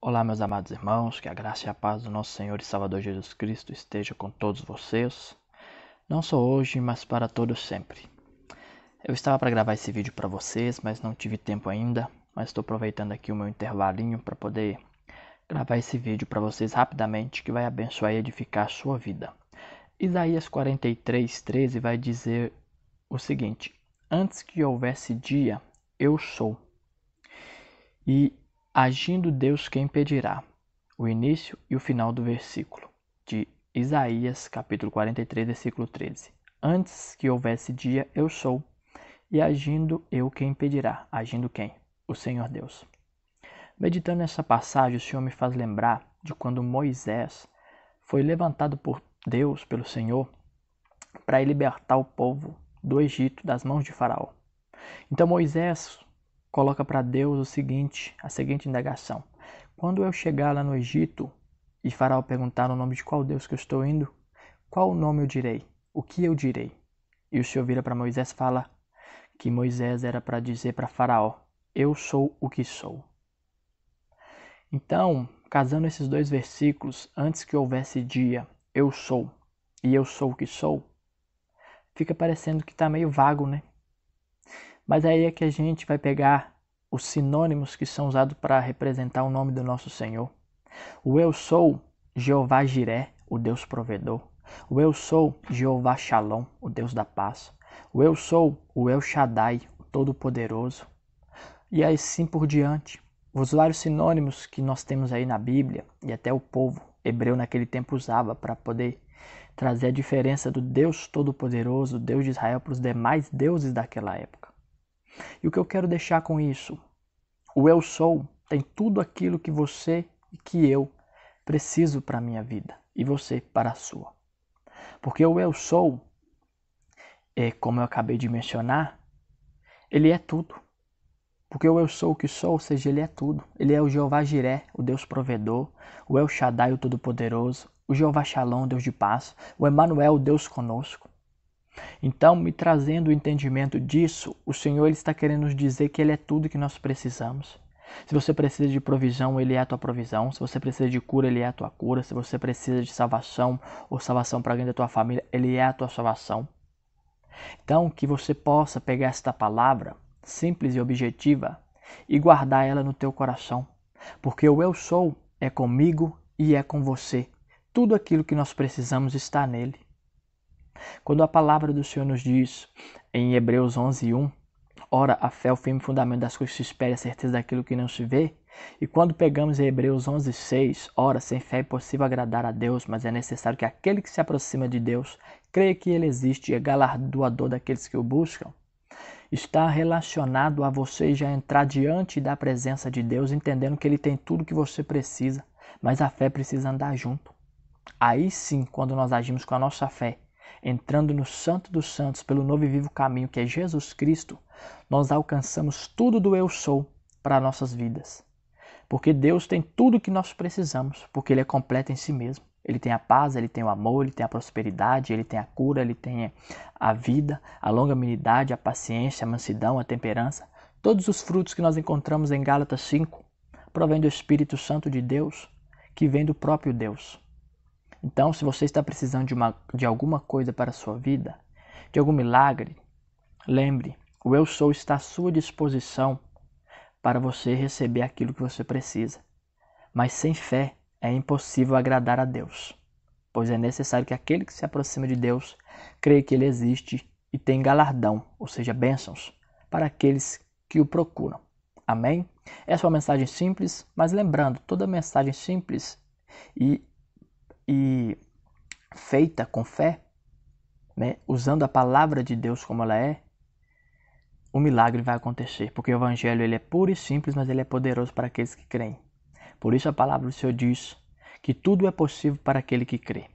Olá, meus amados irmãos, que a graça e a paz do nosso Senhor e Salvador Jesus Cristo esteja com todos vocês, não só hoje, mas para todos sempre. Eu estava para gravar esse vídeo para vocês, mas não tive tempo ainda, mas estou aproveitando aqui o meu intervalinho para poder gravar esse vídeo para vocês rapidamente, que vai abençoar e edificar a sua vida. Isaías 43, 13 vai dizer o seguinte: Antes que houvesse dia, eu sou. E Agindo Deus quem pedirá? O início e o final do versículo de Isaías, capítulo 43, versículo 13. Antes que houvesse dia, eu sou, e agindo eu quem pedirá? Agindo quem? O Senhor Deus. Meditando nessa passagem, o Senhor me faz lembrar de quando Moisés foi levantado por Deus, pelo Senhor, para libertar o povo do Egito das mãos de Faraó. Então Moisés coloca para Deus o seguinte, a seguinte indagação: Quando eu chegar lá no Egito e Faraó perguntar o nome de qual Deus que eu estou indo, qual nome eu direi? O que eu direi? E o Senhor vira para Moisés e fala que Moisés era para dizer para Faraó: Eu sou o que sou. Então, casando esses dois versículos, antes que houvesse dia, eu sou e eu sou o que sou, fica parecendo que está meio vago, né? Mas aí é que a gente vai pegar os sinônimos que são usados para representar o nome do nosso Senhor. O eu sou, Jeová Jiré, o Deus provedor. O eu sou, Jeová Shalom, o Deus da paz. O eu sou, o El Shaddai, o Todo-Poderoso. E assim por diante. Os vários sinônimos que nós temos aí na Bíblia e até o povo hebreu naquele tempo usava para poder trazer a diferença do Deus Todo-Poderoso, Deus de Israel, para os demais deuses daquela época. E o que eu quero deixar com isso? O eu sou tem tudo aquilo que você e que eu preciso para a minha vida e você para a sua. Porque o eu sou, é, como eu acabei de mencionar, ele é tudo. Porque o eu sou o que sou, ou seja, ele é tudo. Ele é o Jeová Jiré, o Deus provedor, o El Shaddai, o Todo-Poderoso, o Jeová Shalom, Deus de paz, o Emanuel, Deus conosco. Então, me trazendo o entendimento disso, o Senhor ele está querendo nos dizer que Ele é tudo que nós precisamos. Se você precisa de provisão, Ele é a tua provisão. Se você precisa de cura, Ele é a tua cura. Se você precisa de salvação ou salvação para alguém da tua família, Ele é a tua salvação. Então, que você possa pegar esta palavra simples e objetiva e guardar ela no teu coração, porque o eu sou é comigo e é com você. Tudo aquilo que nós precisamos está nele. Quando a palavra do Senhor nos diz em Hebreus 11:1, ora a fé é o firme fundamento das coisas que se espera, a certeza daquilo que não se vê, e quando pegamos em Hebreus 11:6, ora sem fé é possível agradar a Deus, mas é necessário que aquele que se aproxima de Deus creia que ele existe e é galardoador daqueles que o buscam está relacionado a você já entrar diante da presença de Deus, entendendo que Ele tem tudo que você precisa, mas a fé precisa andar junto. Aí sim, quando nós agimos com a nossa fé, entrando no Santo dos Santos pelo novo e vivo caminho que é Jesus Cristo, nós alcançamos tudo do eu sou para nossas vidas. Porque Deus tem tudo que nós precisamos, porque ele é completo em si mesmo. Ele tem a paz, ele tem o amor, ele tem a prosperidade, ele tem a cura, ele tem a vida, a longanimidade, a paciência, a mansidão, a temperança. Todos os frutos que nós encontramos em Gálatas 5 provém do Espírito Santo de Deus, que vem do próprio Deus. Então, se você está precisando de, uma, de alguma coisa para a sua vida, de algum milagre, lembre, o Eu Sou está à sua disposição para você receber aquilo que você precisa. Mas sem fé é impossível agradar a Deus, pois é necessário que aquele que se aproxima de Deus creia que Ele existe e tem galardão, ou seja, bênçãos, para aqueles que o procuram. Amém? Essa é uma mensagem simples, mas lembrando, toda mensagem simples e e feita com fé, né, usando a palavra de Deus como ela é, o milagre vai acontecer, porque o evangelho ele é puro e simples, mas ele é poderoso para aqueles que creem. Por isso a palavra do Senhor diz que tudo é possível para aquele que crê.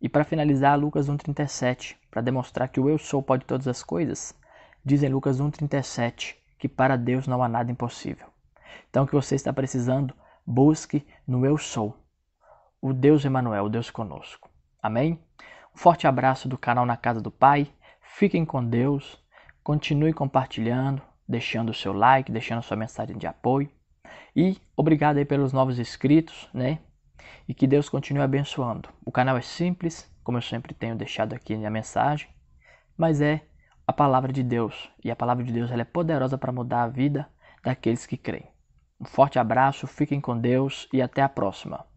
E para finalizar, Lucas 1:37, para demonstrar que o eu sou pode todas as coisas, diz em Lucas 1:37 que para Deus não há nada impossível. Então o que você está precisando, busque no eu sou o Deus Emanuel, o Deus conosco. Amém? Um forte abraço do canal Na Casa do Pai. Fiquem com Deus. Continue compartilhando, deixando o seu like, deixando a sua mensagem de apoio. E obrigado aí pelos novos inscritos, né? E que Deus continue abençoando. O canal é simples, como eu sempre tenho deixado aqui na mensagem, mas é a palavra de Deus. E a palavra de Deus ela é poderosa para mudar a vida daqueles que creem. Um forte abraço, fiquem com Deus e até a próxima.